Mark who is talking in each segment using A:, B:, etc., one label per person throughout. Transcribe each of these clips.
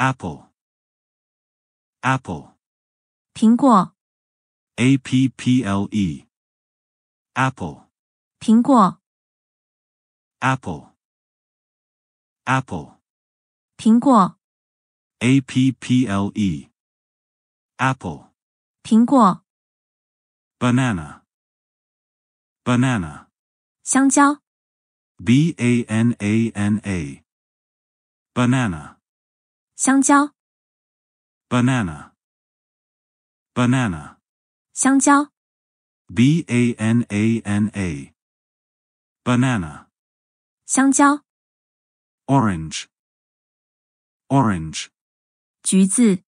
A: apple apple 苹果 a p p l e apple
B: 苹果
A: apple apple
B: 苹果
A: a p p l e apple 苹果 banana banana
B: 香蕉
A: b a n a n a banana 香蕉，banana，banana，香蕉，b a n a n a，banana，香蕉，orange，orange，橘子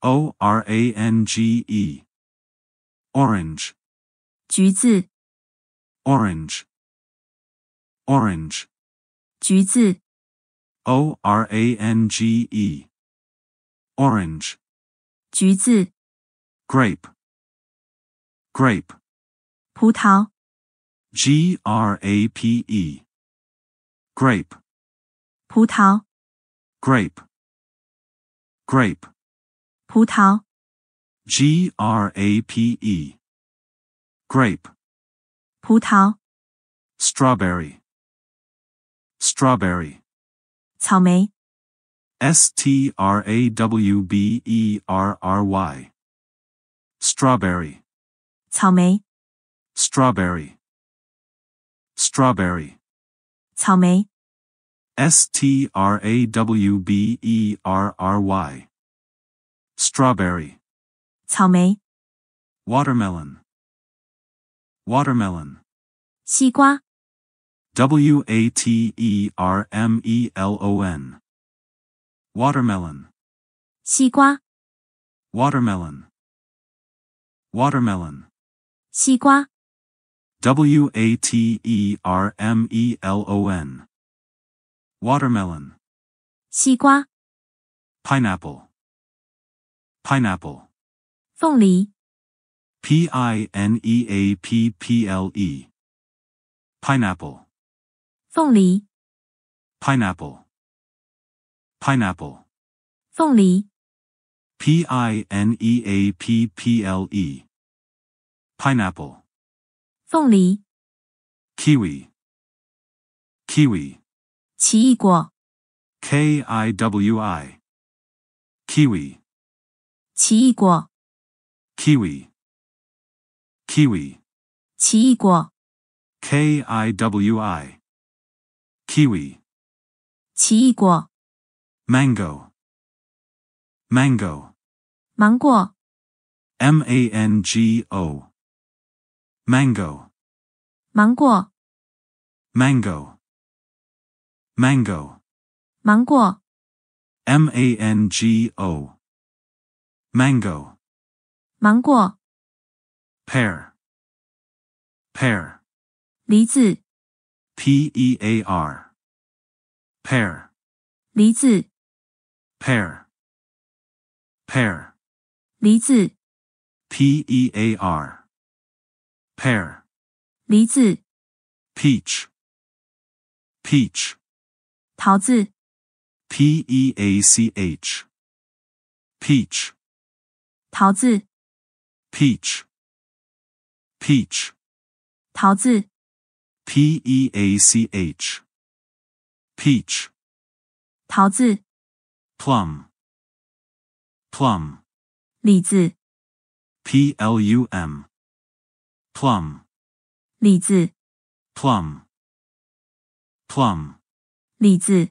A: ，o r a n g e，orange，橘子，orange，orange，橘子。O-R-A-N-G-E. Orange.
B: 橘子
A: Grape. Grape. 葡萄 G-R-A-P-E. Grape. 葡萄 Grape. Grape. 葡萄 G-R-A-P-E. Grape. 葡萄 Strawberry. Strawberry. 草莓。S T R A W strawberry, Strawberry. 草莓。Strawberry. Strawberry. strawberry, B E R R Y. Strawberry. watermelon, Watermelon. 西瓜。W-A-T-E-R-M-E-L-O-N. Watermelon. 西瓜 Watermelon. Watermelon. 西瓜 W-A-T-E-R-M-E-L-O-N. Watermelon. 西瓜 Pineapple. Pineapple. 凤梨 P-I-N-E-A-P-P-L-E. Pineapple. 凤梨 pineapple pineapple 凤梨 p i n e a p p l e pineapple 凤梨 kiwi kiwi
B: 奇异果
A: k i w i kiwi
B: 奇异果
A: kiwi kiwi 奇异果 k i w i kiwi 奇异果 mango mango 芒果 m a n g o mango 芒果 mango mango
B: 芒果
A: m a n g o mango 芒果 pear pear 梨子 P E A R，pear，梨子。pear，pear，梨子。P E A R，pear，梨子。peach，peach，桃子。P E A C H，peach，桃子。peach，peach，桃子。P-E-A-C-H. Peach. 桃子 Plum. Plum. 李子 P-L-U-M. Plum. 李子 Plum. Plum. 李子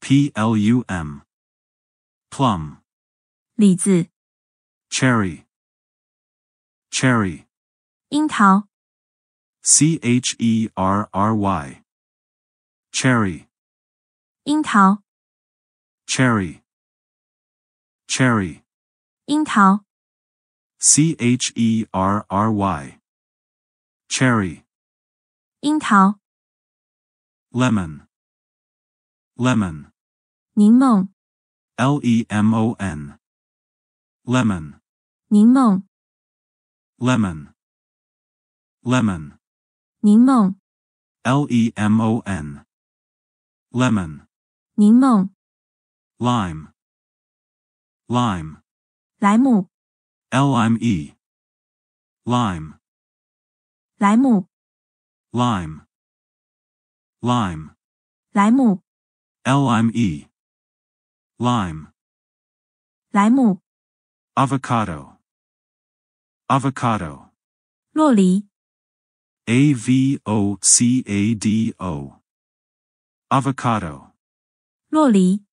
A: P-L-U-M. Plum. 李子 Cherry. Cherry.
B: 樱桃
A: C-H-E-R-R-Y. Cherry. 樱桃 Cherry. Cherry. 樱桃 C-H-E-R-R-Y. Cherry. 樱桃 Lemon. Lemon. 柠檬 L-E-M-O-N. Lemon. 柠檬 Lemon. Lemon. Lemon, L E M O N, lime,
B: lime,
A: lime. L I M E, lime,
B: lime, 柠檬，lemon,
A: L I M E, lime，莱姆，lime, lime，莱姆，lime, Avocado, avocado，洛梨。avocado avocado 洛梨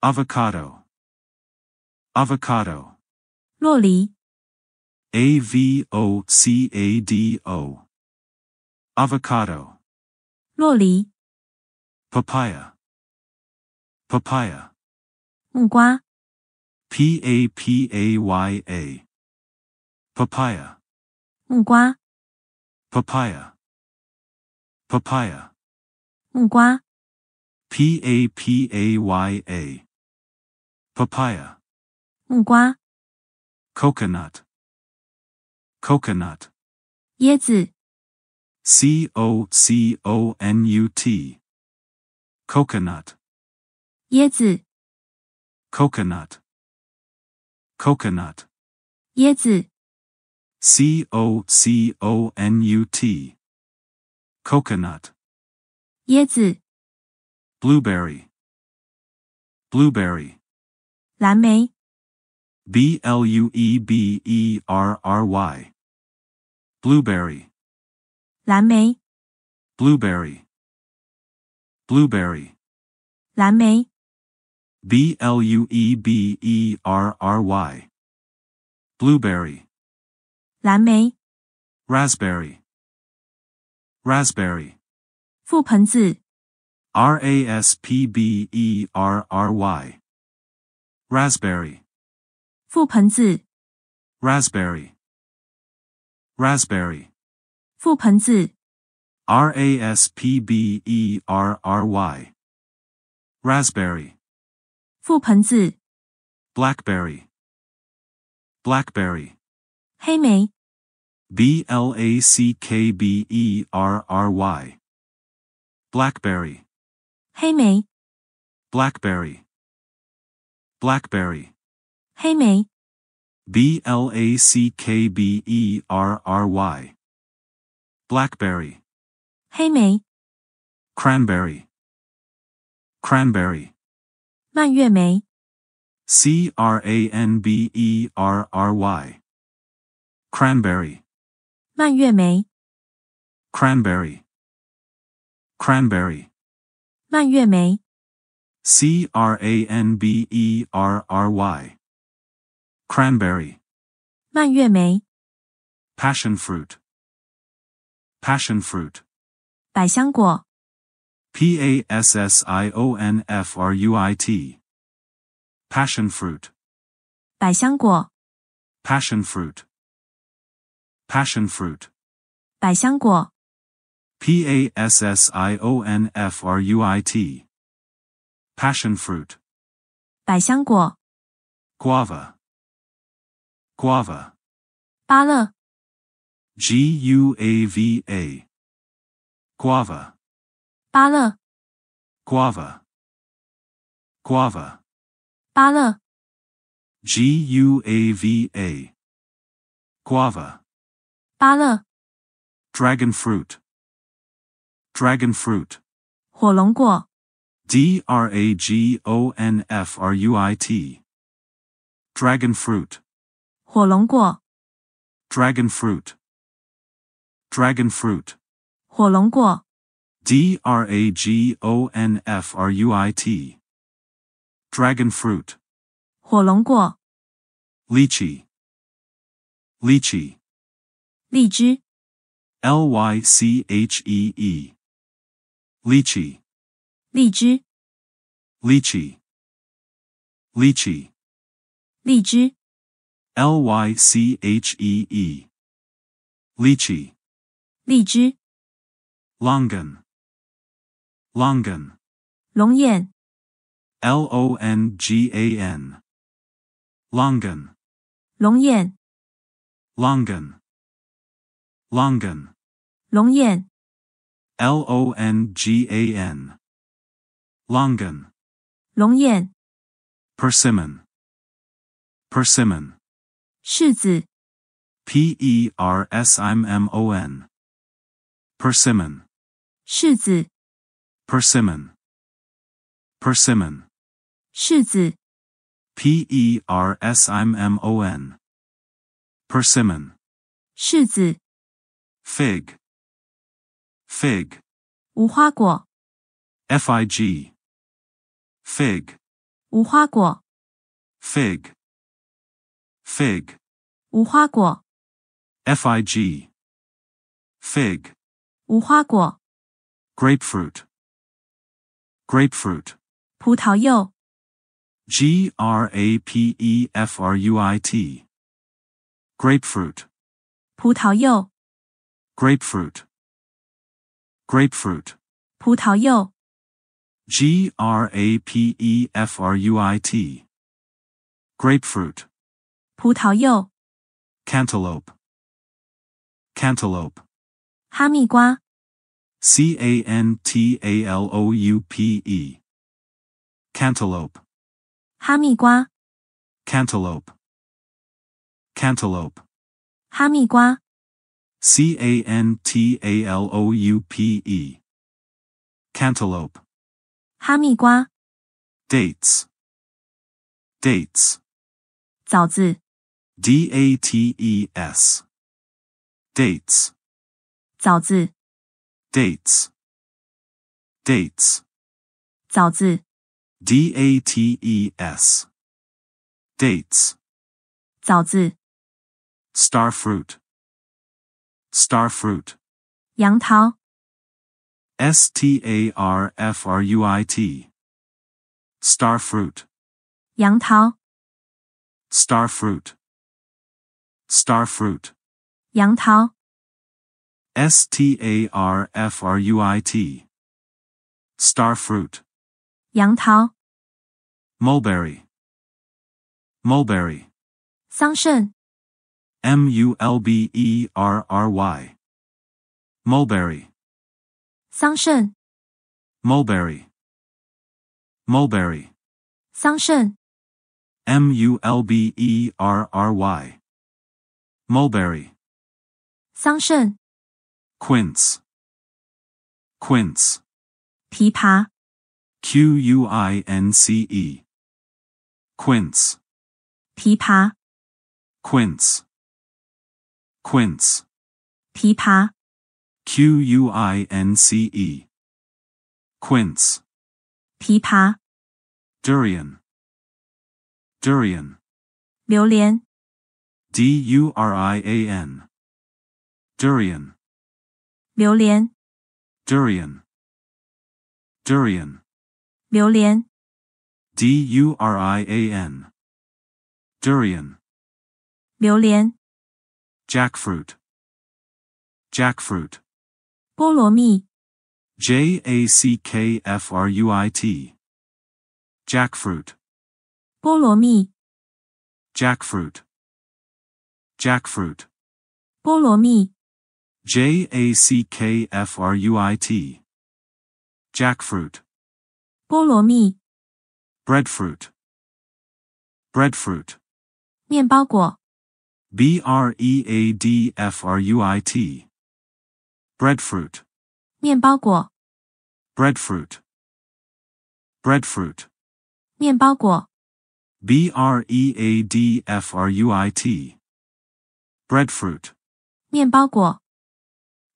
A: avocado avocado 洛梨 avocado avocado 洛梨 papaya papaya 木瓜 p a p a y a papaya 木瓜 papaya papaya 木瓜 p a p a y a papaya 木瓜 coconut coconut 椰子 c o c o n u t coconut 椰子 coconut coconut 椰子 C-O-C-O-N-U-T. Coconut. 椰子 Blueberry. Blueberry. 蓝莓 B-L-U-E-B-E-R-R-Y. Blueberry. 蓝莓 Blueberry. Blueberry. 蓝莓 B-L-U-E-B-E-R-R-Y. Blueberry. 蓝莓，raspberry。raspberry，
B: 覆盆子
A: ，r a s p b e r r y，raspberry，
B: 覆盆子
A: ，raspberry，raspberry，
B: 覆盆子
A: ，r a s p b e r r y，raspberry，
B: 覆盆子
A: ，blackberry，blackberry。黑莓 B L A C K B E R R Y Blackberry 黑莓 Blackberry Blackberry 黑莓 B L A C K B E R R Y Blackberry 黑莓 Cranberry Cranberry
B: 蔓越莓
A: C R A N B E R R Y cranberry
B: 蔓越莓
A: cranberry cranberry
B: 蔓越莓
A: c r a n b e r r y cranberry
B: 蔓越莓
A: passion fruit passion fruit
B: 百香果
A: p a s s i o n f r u i t passion fruit
B: 百香果
A: passion fruit Passion fruit.
B: 百香果
A: P-A-S-S-I-O-N-F-R-U-I-T. Passion fruit.
B: 百香果
A: Guava. Guava. 芭乐 G-U-A-V-A. Guava. 芭乐 Guava. Guava. 芭乐 G-U-A-V-A. Guava dragon dragon fruit, D R A G O N F R U I T, dragon fruit dragon fruit,
B: r u i
A: D-R-A-G-O-N-F-R-U-I-T Dragon fruit o n f lychee, lychee. 荔枝，L Y C H E E，lychee，荔枝，lychee，lychee，荔枝，L Y C H E E，l 荔枝，longan，longan，龙眼，L O N G A N，longan，龙眼，longan。Longan. 龙眼 L O N G A N. Longan. 龙眼 Persimmon. Persimmon.
B: 柿子
A: P E R S I M M O N. Persimmon.
B: 柿子
A: Persimmon. Persimmon.
B: 柿子
A: P E R S I M M O N. Persimmon.
B: 柿子
A: fig fig
B: 无花果
A: fig fig
B: 无花果
A: fig fig
B: 无花果
A: fig fig
B: 无花果
A: grapefruit grapefruit
B: 葡萄柚
A: g r a p e f r u i t grapefruit
B: 葡萄柚
A: grapefruit, grapefruit.
B: 葡萄柚
A: G R A P E F R U I T, grapefruit,
B: 葡萄柚
A: cantaloupe, cantaloupe.
B: 哈密瓜
A: C A N T A L O U P E, cantaloupe,
B: 哈密瓜
A: cantaloupe, cantaloupe.
B: 哈密瓜
A: C-A-N-T-A-L-O-U-P-E. Cantaloupe.
B: Hamigua.
A: Dates. Dates. 枣子 D-A-T-E-S. Dates. 枣子 Dates. Dates. 枣子 D-A-T-E-S. Dates. 枣子 Starfruit. Star fruit. 杨桃. S-T-A-R-F-R-U-I-T. Star fruit. 杨桃. Star fruit. Star fruit. 杨桃. S-T-A-R-F-R-U-I-T. Star fruit. 杨桃. Mulberry. Mulberry.
B: 桑葚
A: mulberry, mulberry,
B: 桑葚
A: mulberry, mulberry,
B: 桑葚
A: mulberry, mulberry,
B: 桑葚
A: quince, quince, 枇杷 quince, quince, quince quince. 枇杷 Q-U-I-N-C-E. Quince. 枇杷 Durian. Durian. 榴莲 D-U-R-I-A-N. Durian. 榴莲 Durian. Durian. 榴莲 D-U-R-I-A-N. Durian. 榴莲 Jackfruit. Jackfruit.
B: 菠萝蜜
A: J-A-C-K-F-R-U-I-T. Jackfruit.
B: 菠萝蜜
A: Jackfruit. Jackfruit.
B: 菠萝蜜
A: J-A-C-K-F-R-U-I-T. Jackfruit.
B: 菠萝蜜
A: Breadfruit. Breadfruit.
B: 面包果
A: breadfruit. breadfruit.
B: 面包果。
A: breadfruit. breadfruit.
B: 面包果。
A: breadfruit. breadfruit.
B: 面包果。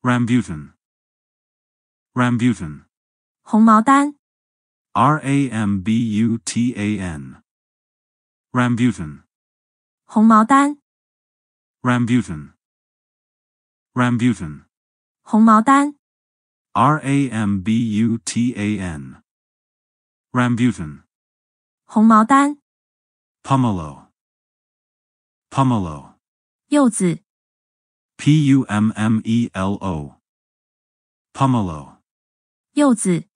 A: rambutan. rambutan.
B: 红毛丹。
A: rambutan. rambutan.
B: 红毛丹。
A: Rambutan. Rambutan.
B: 红毛丹.
A: R-A-M-B-U-T-A-N. Rambutan.
B: 红毛丹.
A: Pomelo. Pomelo. 柚子. P-U-M-M-E-L-O. Pomelo. 柚子.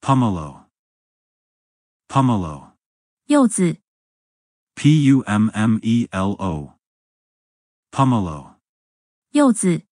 A: Pomelo. Pomelo. 柚子. P-U-M-M-E-L-O. pomelo
B: 柚子